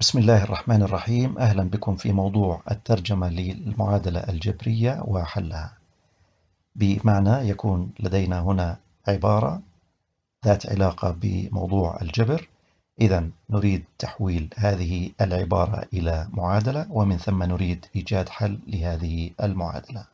بسم الله الرحمن الرحيم أهلا بكم في موضوع الترجمة للمعادلة الجبرية وحلها بمعنى يكون لدينا هنا عبارة ذات علاقة بموضوع الجبر إذا نريد تحويل هذه العبارة إلى معادلة ومن ثم نريد إيجاد حل لهذه المعادلة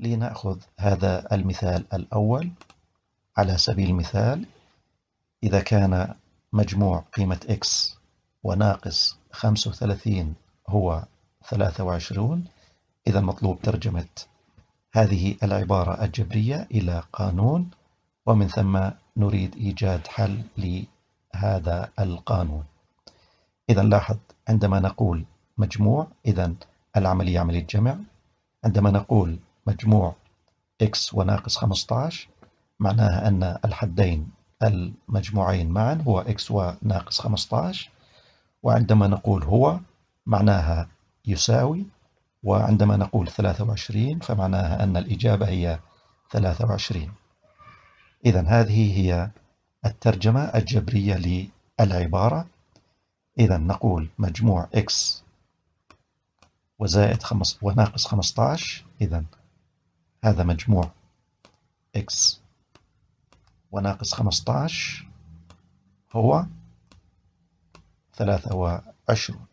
لنأخذ هذا المثال الأول على سبيل المثال إذا كان مجموع قيمة x وناقص 35 هو 23 إذا مطلوب ترجمة هذه العبارة الجبرية إلى قانون ومن ثم نريد إيجاد حل لهذا القانون إذا لاحظ عندما نقول مجموع إذا العملية عملية جمع عندما نقول مجموع x وناقص 15 معناها أن الحدين المجموعين معا هو x ناقص 15 وعندما نقول هو معناها يساوي وعندما نقول 23 فمعناها أن الإجابة هي 23 إذا هذه هي الترجمة الجبرية للعبارة إذا نقول مجموع x وزائد خمس وناقص 15 إذا هذا مجموع x وناقص 15 هو ثلاثة وعشرون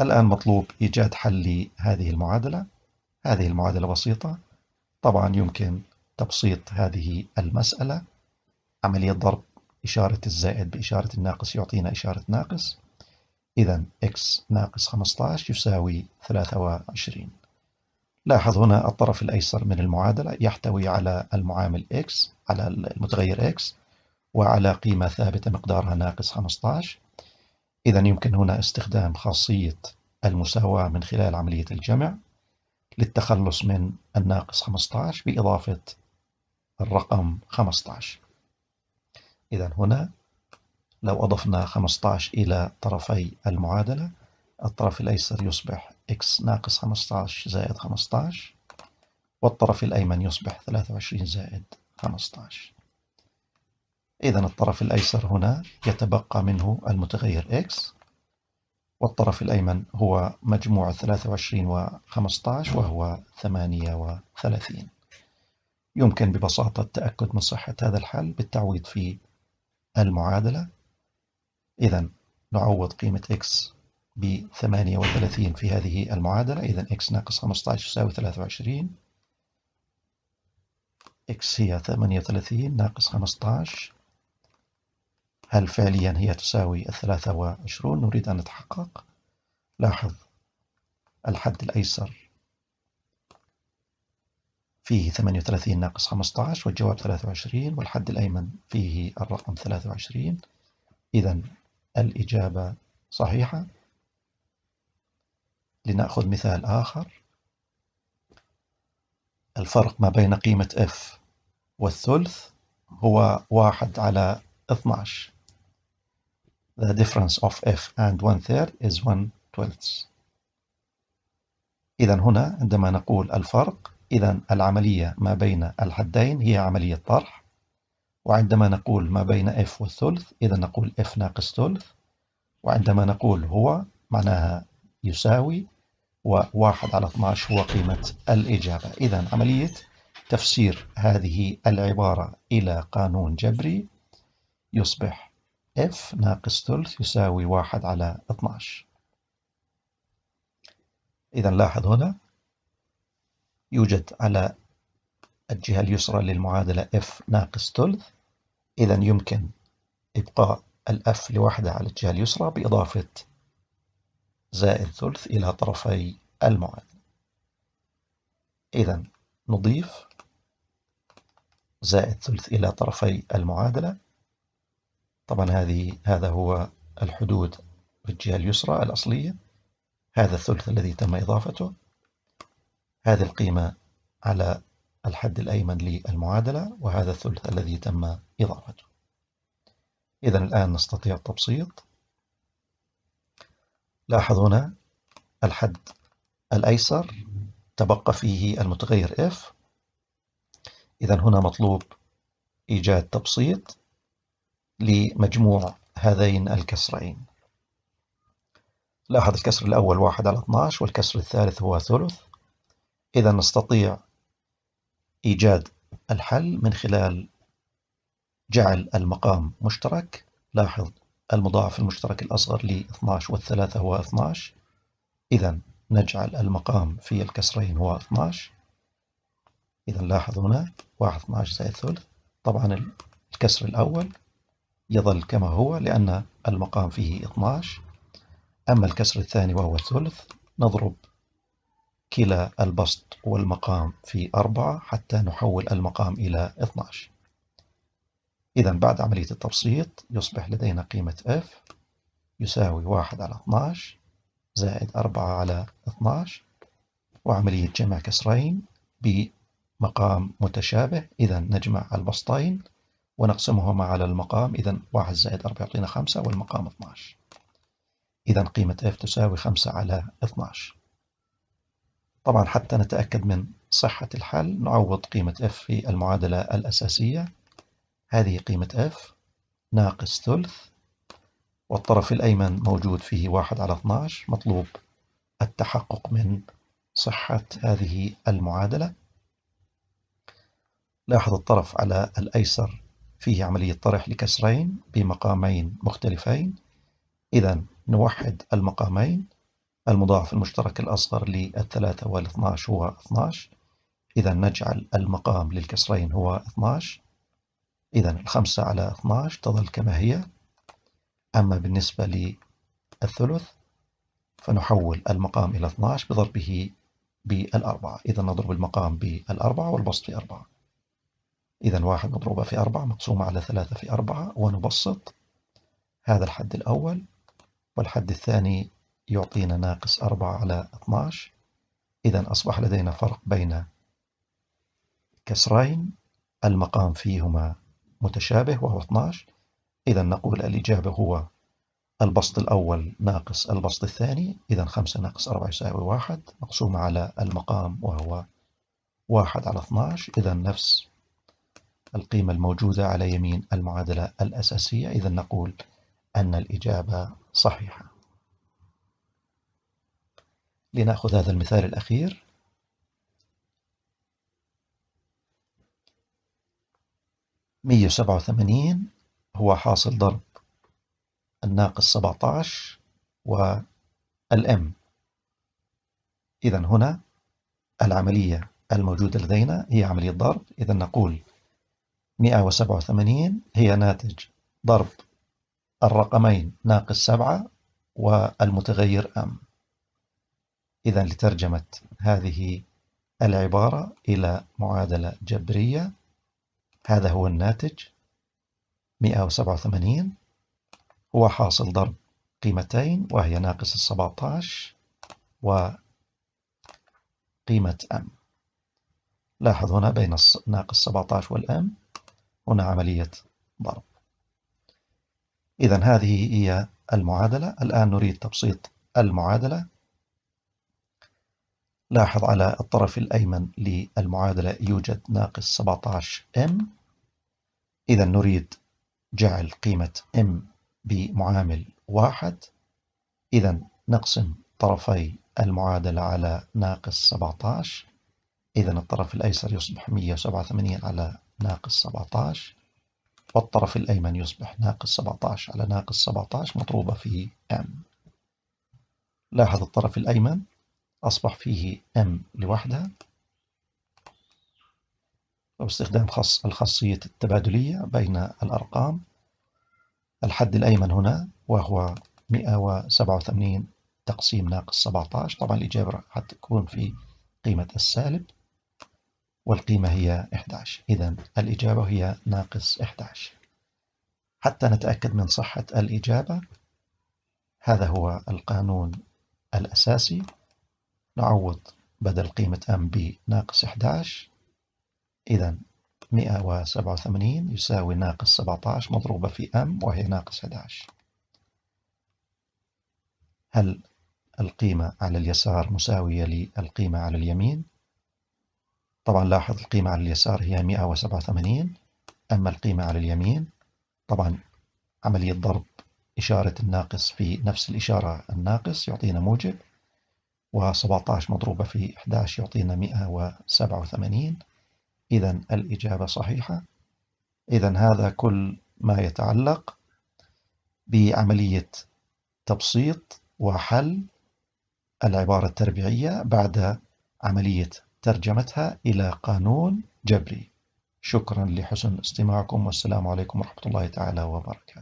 الآن مطلوب إيجاد حل لهذه المعادلة هذه المعادلة بسيطة طبعا يمكن تبسيط هذه المسألة عملية ضرب إشارة الزائد بإشارة الناقص يعطينا إشارة ناقص إذا x ناقص 15 يساوي 23 لاحظ هنا الطرف الأيسر من المعادلة يحتوي على المعامل x على المتغير x وعلى قيمة ثابتة مقدارها ناقص 15 إذا يمكن هنا استخدام خاصية المساواة من خلال عملية الجمع للتخلص من الناقص 15 بإضافة الرقم 15 إذا هنا لو أضفنا 15 إلى طرفي المعادلة الطرف الأيسر يصبح x ناقص 15 زائد 15 والطرف الأيمن يصبح 23 زائد 15 إذا الطرف الأيسر هنا يتبقى منه المتغير x والطرف الأيمن هو مجموع 23 و 15 وهو 38 يمكن ببساطة التأكد من صحة هذا الحل بالتعويض في المعادلة إذا نعوض قيمة x ب 38 في هذه المعادلة إذا x ناقص 15 يساوي 23 x هي 38 ناقص 15 هل فعليا هي تساوي 23 نريد أن نتحقق لاحظ الحد الأيسر فيه 38 ناقص 15 والجواب 23 والحد الأيمن فيه الرقم 23 إذا الإجابة صحيحة لنأخذ مثال آخر الفرق ما بين قيمة f والثلث هو واحد على 12 The difference of f and one third is one twelfth إذا هنا عندما نقول الفرق إذا العملية ما بين الحدين هي عملية طرح وعندما نقول ما بين f والثلث إذا نقول f ناقص ثلث وعندما نقول هو معناها يساوي وواحد على 12 هو قيمة الإجابة إذا عملية تفسير هذه العبارة إلى قانون جبري يصبح F ناقص ثلث يساوي واحد على 12 إذا لاحظ هنا يوجد على الجهة اليسرى للمعادلة F ناقص ثلث إذا يمكن إبقاء الأف لوحدها على الجهة اليسرى بإضافة زائد ثلث إلى طرفي المعادلة إذا نضيف زائد ثلث إلى طرفي المعادلة طبعا هذه هذا هو الحدود بالجهة اليسرى الأصلية هذا الثلث الذي تم إضافته هذه القيمة على الحد الأيمن للمعادلة وهذا الثلث الذي تم إضافته إذا الآن نستطيع التبسيط لاحظ هنا الحد الأيسر تبقى فيه المتغير F إذا هنا مطلوب إيجاد تبسيط لمجموع هذين الكسرين لاحظ الكسر الأول واحد على 12 والكسر الثالث هو ثلث إذا نستطيع إيجاد الحل من خلال جعل المقام مشترك لاحظ المضاعف المشترك الأصغر لـ 12 والثلاثة هو 12 إذا نجعل المقام في الكسرين هو 12 إذا لاحظ هنا 1 12 زائد ثلث طبعا الكسر الأول يظل كما هو لأن المقام فيه 12 أما الكسر الثاني وهو الثلث نضرب كلا البسط والمقام في 4 حتى نحول المقام إلى 12 إذا بعد عملية التبسيط يصبح لدينا قيمة F يساوي 1 على 12 زائد 4 على 12 وعملية جمع كسرين بمقام متشابه إذا نجمع البسطين ونقسمهما على المقام إذا 1 زائد 4 يعطينا 5 والمقام 12 إذا قيمة F تساوي 5 على 12 طبعا حتى نتأكد من صحة الحل نعوض قيمة F في المعادلة الأساسية هذه قيمة F ناقص ثلث والطرف الأيمن موجود فيه واحد على 12 مطلوب التحقق من صحة هذه المعادلة لاحظ الطرف على الأيسر فيه عملية طرح لكسرين بمقامين مختلفين إذا نوحد المقامين المضاعف المشترك الأصغر للثلاثة والاثناش هو 12 إذا نجعل المقام للكسرين هو 12 إذا الخمسة على 12 تظل كما هي أما بالنسبة للثلث فنحول المقام إلى 12 بضربه بالأربعة إذا نضرب المقام بالأربعة والبسط في أربعة إذا واحد مضروبة في أربعة مقسومة على ثلاثة في أربعة ونبسط هذا الحد الأول والحد الثاني يعطينا ناقص أربعة على 12 إذا أصبح لدينا فرق بين كسرين المقام فيهما متشابه وهو 12 إذا نقول الإجابة هو البسط الأول ناقص البسط الثاني إذا 5 ناقص 4 يساوي 1 مقسوم على المقام وهو 1 على 12 إذا نفس القيمة الموجودة على يمين المعادلة الأساسية إذا نقول أن الإجابة صحيحة لنأخذ هذا المثال الأخير 187 هو حاصل ضرب الناقص 17 والم إذا هنا العملية الموجودة لدينا هي عملية ضرب إذا نقول 187 هي ناتج ضرب الرقمين ناقص 7 والمتغير أم إذا لترجمة هذه العبارة إلى معادلة جبرية هذا هو الناتج 187 هو حاصل ضرب قيمتين وهي ناقص ال 17 وقيمة m لاحظ هنا بين ناقص 17 والام هنا عملية ضرب إذا هذه هي المعادلة الآن نريد تبسيط المعادلة لاحظ على الطرف الأيمن للمعادلة يوجد ناقص 17 m إذا نريد جعل قيمة m بمعامل واحد إذا نقسم طرفي المعادلة على ناقص 17 إذا الطرف الأيسر يصبح 187 على ناقص 17 والطرف الأيمن يصبح ناقص 17 على ناقص 17 مضروبة في m لاحظ الطرف الأيمن أصبح فيه m لوحدها أو استخدام خاص الخاصية التبادلية بين الأرقام الحد الأيمن هنا وهو 187 تقسيم ناقص 17 طبعا الإجابة تكون في قيمة السالب والقيمة هي 11 إذا الإجابة هي ناقص 11 حتى نتأكد من صحة الإجابة هذا هو القانون الأساسي نعوض بدل قيمة m ب ناقص 11 إذا 187 يساوي ناقص 17 مضروبة في m وهي ناقص 11 هل القيمة على اليسار مساوية للقيمة على اليمين؟ طبعا لاحظ القيمة على اليسار هي 187 أما القيمة على اليمين طبعا عملية ضرب إشارة الناقص في نفس الإشارة الناقص يعطينا موجب و17 مضروبة في 11 يعطينا 187 إذا الإجابة صحيحة إذا هذا كل ما يتعلق بعملية تبسيط وحل العبارة التربيعية بعد عملية ترجمتها إلى قانون جبري شكرا لحسن استماعكم والسلام عليكم ورحمة الله تعالى وبركاته